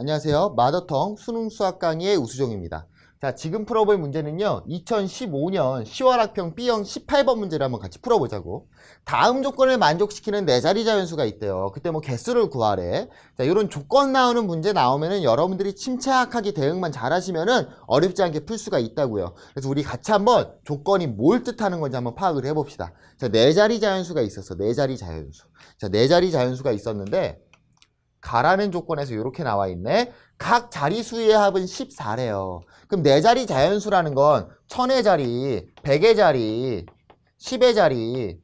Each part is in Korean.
안녕하세요. 마더텅 수능 수학 강의의 우수종입니다 자, 지금 풀어볼 문제는요. 2015년 10월 학평 B형 18번 문제를 한번 같이 풀어보자고. 다음 조건을 만족시키는 네 자리 자연수가 있대요. 그때 뭐 개수를 구하래. 자, 이런 조건 나오는 문제 나오면은 여러분들이 침착하게 대응만 잘하시면은 어렵지 않게 풀 수가 있다고요. 그래서 우리 같이 한번 조건이 뭘 뜻하는 건지 한번 파악을 해봅시다. 자, 네 자리 자연수가 있었어. 네 자리 자연수. 자, 네 자리 자연수가 있었는데 가라는 조건에서 이렇게 나와 있네. 각 자리수의 합은 14래요. 그럼 네 자리 자연수라는 건1 0 0의 자리, 1 0 0의 자리, 10의 자리,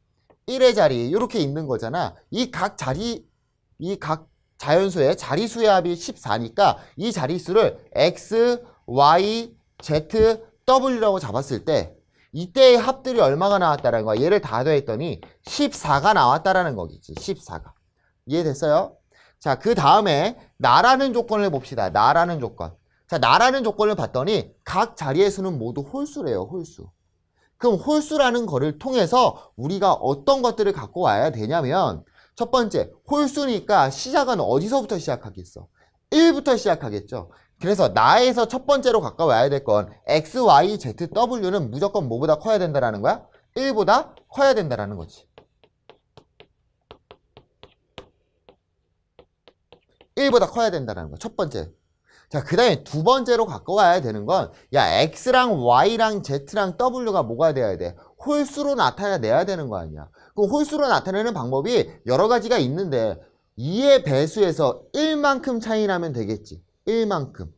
1의 자리 이렇게 있는 거잖아. 이 각 자리, 이 각 자연수의 자리수의 합이 14니까 이 자리수를 x, y, z, w라고 잡았을 때 이때의 합들이 얼마가 나왔다라는 거야. 얘를 다 더했더니 14가 나왔다라는 거겠지. 14가. 이해됐어요? 자, 그 다음에 나라는 조건을 봅시다. 나라는 조건. 자, 나라는 조건을 봤더니 각 자리의 수는 모두 홀수래요. 홀수. 그럼 홀수라는 거를 통해서 우리가 어떤 것들을 갖고 와야 되냐면 첫 번째, 홀수니까 시작은 어디서부터 시작하겠어? 1부터 시작하겠죠. 그래서 나에서 첫 번째로 가까워야 될 건 x, y, z, w는 무조건 뭐보다 커야 된다라는 거야? 1보다 커야 된다라는 거지. 1보다 커야 된다는 거야. 첫 번째. 자, 그 다음에 두 번째로 갖고 와야 되는 건, 야, X랑 Y랑 Z랑 W가 뭐가 돼야 돼? 홀수로 나타내야 되는 거 아니야. 그럼 홀수로 나타내는 방법이 여러 가지가 있는데, 2의 배수에서 1만큼 차이 나면 되겠지. 1만큼.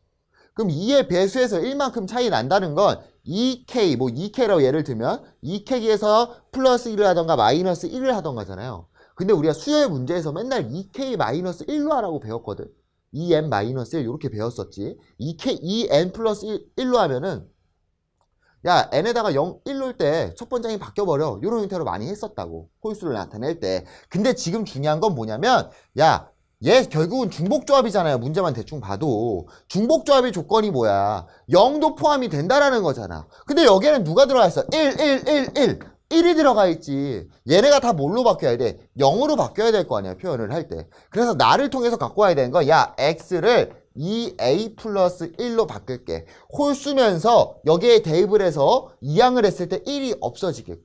그럼 2의 배수에서 1만큼 차이 난다는 건 2K, 뭐 2K라고 예를 들면 2K에서 플러스 1을 하던가 마이너스 1을 하던가잖아요. 근데 우리가 수요의 문제에서 맨날 2K-1로 하라고 배웠거든. EN-1 마이렇게 배웠었지. 2K, e EN 플러스 1, 로 하면은 야 N에다가 0, 1로일 때첫 번장이 바뀌어버려. 이런 형태로 많이 했었다고. 홀수를 나타낼 때. 근데 지금 중요한 건 뭐냐면 야얘 결국은 중복조합이잖아요. 문제만 대충 봐도. 중복조합의 조건이 뭐야. 0도 포함이 된다라는 거잖아. 근데 여기에는 누가 들어가 있어? 1, 1, 1, 1. 1이 들어가 있지 얘네가 다 뭘로 바뀌어야 돼? 0으로 바뀌어야 될 거 아니야 표현을 할때 그래서 나를 통해서 갖고 와야 되는 거야 x를 2a 플러스 1로 바꿀게 홀수면서 여기에 대입을 해서 이항을 했을 때 1이 없어지게끔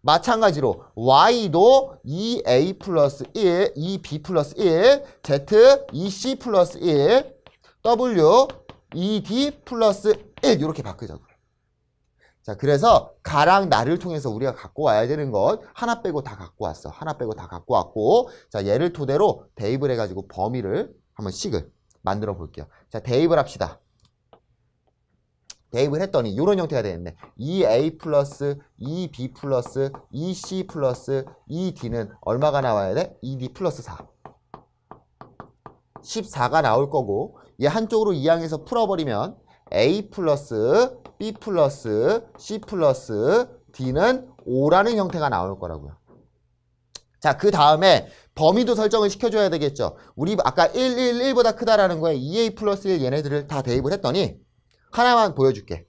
마찬가지로 y도 2a 플러스 1, 2b 플러스 1, z 2c 플러스 1, w 2d e 플러스 1 이렇게 바꾸자고요 자, 그래서 가랑 나를 통해서 우리가 갖고 와야 되는 것 하나 빼고 다 갖고 왔어. 하나 빼고 다 갖고 왔고 자, 얘를 토대로 대입을 해가지고 범위를 한번 식을 만들어 볼게요. 자, 대입을 합시다. 대입을 했더니 이런 형태가 되겠네. 2a e 플러스 2b e 플러스 2c e 플러스 2d는 얼마가 나와야 돼? 2d 플러스 4. 14가 나올 거고 얘 한쪽으로 이항해서 풀어버리면 a 플러스 B 플러스 C 플러스 D는 5라는 형태가 나올 거라고요. 자, 그 다음에 범위도 설정을 시켜줘야 되겠죠. 우리 아까 111보다 크다라는 거에 2A 플러스 1 얘네들을 다 대입을 했더니 하나만 보여줄게.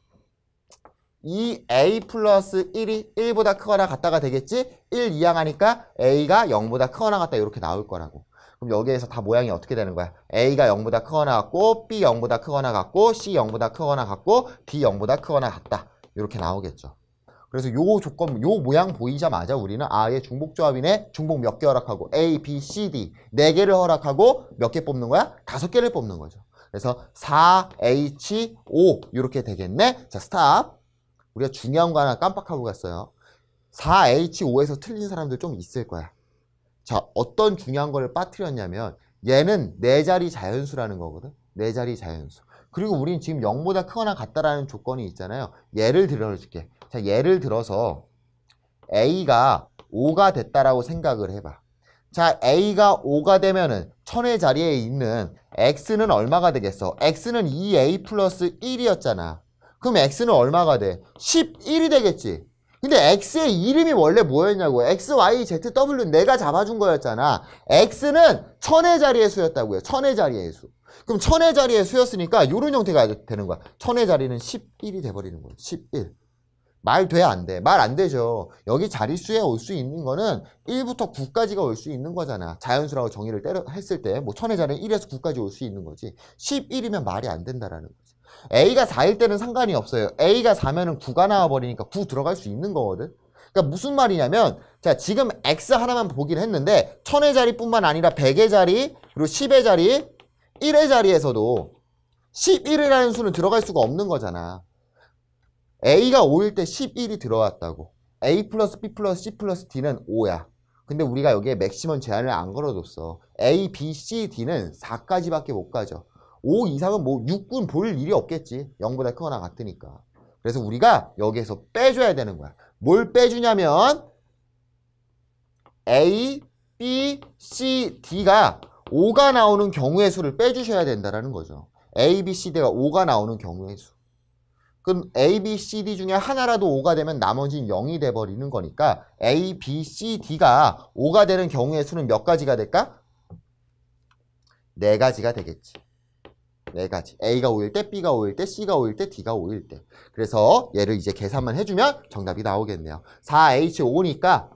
2A 플러스 1이 1보다 크거나 같다가 되겠지? 1 이항하니까 A가 0보다 크거나 같다 이렇게 나올 거라고. 그럼 여기에서 다 모양이 어떻게 되는 거야? A가 0보다 크거나 같고 B 0보다 크거나 같고 C 0보다 크거나 같고 D 0보다 크거나 같다. 이렇게 나오겠죠. 그래서 요 조건, 요 모양 보이자마자 우리는 아예 중복조합이네. 중복 몇 개 허락하고 A, B, C, D 네 개를 허락하고 몇 개 뽑는 거야? 다섯 개를 뽑는 거죠. 그래서 4, H, 5 이렇게 되겠네. 자, 스탑. 우리가 중요한 거 하나 깜빡하고 갔어요. 4H5에서 틀린 사람들 좀 있을 거야. 자, 어떤 중요한 걸 빠뜨렸냐면 얘는 네 자리 자연수라는 거거든. 네 자리 자연수. 그리고 우린 지금 0보다 크거나 같다라는 조건이 있잖아요. 예를 들어줄게. 자, 예를 들어서 A가 5가 됐다라고 생각을 해봐. 자, A가 5가 되면은 천의 자리에 있는 X는 얼마가 되겠어? X는 2A 플러스 1이었잖아. 그럼 X는 얼마가 돼? 11이 되겠지. 근데 X의 이름이 원래 뭐였냐고요. X, Y, Z, W 내가 잡아준 거였잖아. X는 천의 자리의 수였다고요. 천의 자리의 수. 그럼 천의 자리의 수였으니까 이런 형태가 되는 거야. 천의 자리는 11이 돼버리는 거예요. 11. 말 돼, 안 돼? 말 안 되죠. 여기 자릿수에 올 수 있는 거는 1부터 9까지가 올 수 있는 거잖아. 자연수라고 정의를 때려, 했을 때, 뭐, 천의 자리는 1에서 9까지 올 수 있는 거지. 11이면 말이 안 된다라는 거지. A가 4일 때는 상관이 없어요. A가 4면은 9가 나와버리니까 9 들어갈 수 있는 거거든. 그러니까 무슨 말이냐면 자 지금 X 하나만 보기를 했는데 1000의 자리뿐만 아니라 100의 자리 그리고 10의 자리 1의 자리에서도 11이라는 수는 들어갈 수가 없는 거잖아. A가 5일 때 11이 들어왔다고. A 플러스 B 플러스 C 플러스 D는 5야. 근데 우리가 여기에 맥시멈 제한을 안걸어뒀어 A, B, C, D는 4까지밖에 못 가죠. 5 이상은 뭐 6군 볼 일이 없겠지. 0보다 크거나 같으니까. 그래서 우리가 여기에서 빼줘야 되는 거야. 뭘 빼주냐면 A, B, C, D가 5가 나오는 경우의 수를 빼주셔야 된다는 거죠. A, B, C, D가 5가 나오는 경우의 수. 그럼 A, B, C, D 중에 하나라도 5가 되면 나머지는 0이 돼버리는 거니까 A, B, C, D가 5가 되는 경우의 수는 몇 가지가 될까? 네 가지가 되겠지. 네 가지. A가 5일 때, B가 5일 때, C가 5일 때, D가 5일 때. 그래서 얘를 이제 계산만 해주면 정답이 나오겠네요. 4H5니까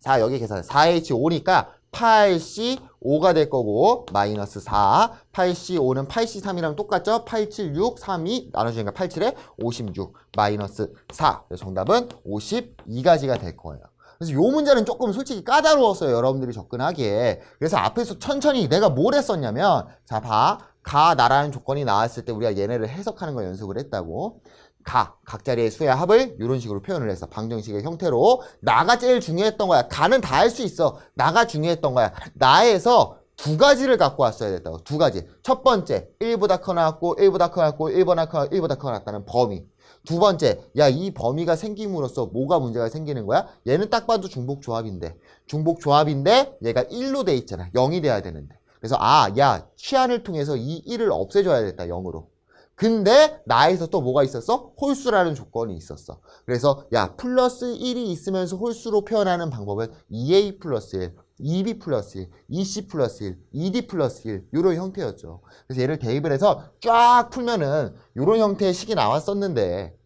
4 여기 계산. 4H5니까 8C5가 될 거고 마이너스 4 8C5는 8C3이랑 똑같죠? 8, 7, 6, 3이 나눠주니까 8, 7에 56 마이너스 4 그래서 정답은 52가지가 될 거예요 그래서 이 문제는 조금 솔직히 까다로웠어요 여러분들이 접근하기에 그래서 앞에서 천천히 내가 뭘 했었냐면 자봐 가 나라는 조건이 나왔을 때 우리가 얘네를 해석하는 걸 연습을 했다고 가, 각자리의 수의 합을 이런 식으로 표현을 해서 방정식의 형태로 나가 제일 중요했던 거야. 가는 다 할 수 있어. 나가 중요했던 거야. 나에서 두 가지를 갖고 왔어야 됐다고. 두 가지. 첫 번째, 1보다 커놨고 1보다 커놨고 1보다 커나 1보다 커놨다는 범위. 두 번째, 야 이 범위가 생김으로써 뭐가 문제가 생기는 거야? 얘는 딱 봐도 중복 조합인데. 중복 조합인데 얘가 1로 돼 있잖아. 0이 돼야 되는데. 그래서 아, 야, 취한을 통해서 이 1을 없애줘야겠다, 0으로. 근데 나에서 또 뭐가 있었어? 홀수라는 조건이 있었어. 그래서 야, 플러스 1이 있으면서 홀수로 표현하는 방법은 2a 플러스 1, 2b 플러스 1, 2c 플러스 1, 2d 플러스 1 이런 형태였죠. 그래서 얘를 대입을 해서 쫙 풀면은 이런 형태의 식이 나왔었는데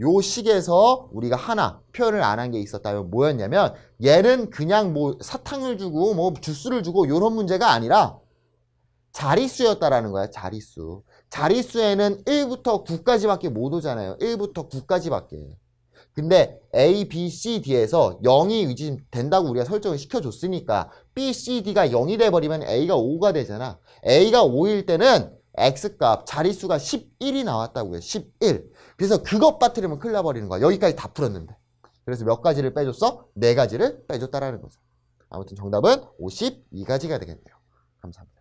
요 식에서 우리가 하나 표현을 안 한 게 있었다면 뭐였냐면 얘는 그냥 뭐 사탕을 주고 뭐 주스를 주고 이런 문제가 아니라 자릿수였다라는 거야, 자릿수. 자릿수에는 1부터 9까지밖에 못 오잖아요. 1부터 9까지밖에. 근데 A, B, C, D에서 0이 이지 된다고 우리가 설정을 시켜줬으니까 B, C, D가 0이 돼버리면 A가 5가 되잖아. A가 5일 때는 X값, 자릿수가 11이 나왔다고 해. 11. 그래서 그것 빠뜨리면 큰일 나버리는 거야. 여기까지 다 풀었는데. 그래서 몇 가지를 빼줬어? 네 가지를 빼줬다라는 거죠. 아무튼 정답은 52가지가 되겠네요. 감사합니다.